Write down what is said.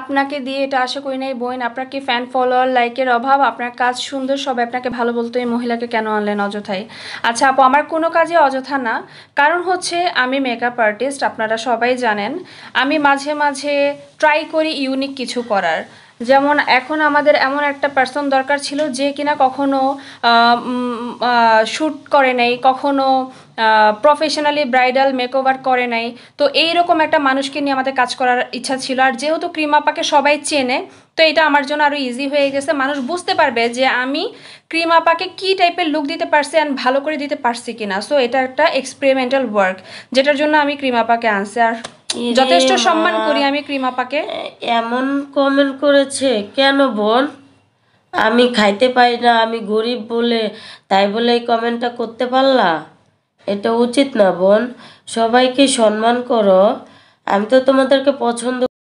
আপনাকে দিয়ে এটা আশা করি না এই আপনার আপনাকে ফ্যান ফলোয়ার লাইকের অভাব আপনার কাজ সুন্দর সবাই আপনাকে ভালো বলতো এই মহিলাকে কেন আনলেন অযথাই আচ্ছা আপু আমার কোনো কাজে অযথা না কারণ হচ্ছে আমি মেকআপ আর্টিস্ট আপনারা সবাই জানেন আমি মাঝে মাঝে ট্রাই করি ইউনিক কিছু করার যেমন এখন আমাদের এমন একটা পার্সন দরকার ছিল যে কিনা কখনো শ্যুট করে নাই কখনো প্রফেশনালি ব্রাইডাল মেকওভার করে নাই তো এই রকম একটা মানুষকে নিয়ে আমাদের কাজ করার ইচ্ছা ছিল আর যেহেতু ক্রিমাপাকে সবাই চেনে তো এটা আমার জন্য আরও ইজি হয়ে গেছে মানুষ বুঝতে পারবে যে আমি ক্রিমাপাকে কি টাইপের লুক দিতে পারছি অ্যান্ড ভালো করে দিতে পারছি কিনা সো এটা একটা এক্সপেরিমেন্টাল ওয়ার্ক যেটার জন্য আমি ক্রিমাপাকে আনছি আর যথেষ্ট সম্মান করি আমি ক্রিমাপাকে এমন কমেন্ট করেছে কেন বোন আমি খাইতে পাই না আমি গরিব বলে তাই বলে এই কমেন্টটা করতে পারলা এটা উচিত না বোন সবাইকে সম্মান করো আমি তো তোমাদেরকে পছন্দ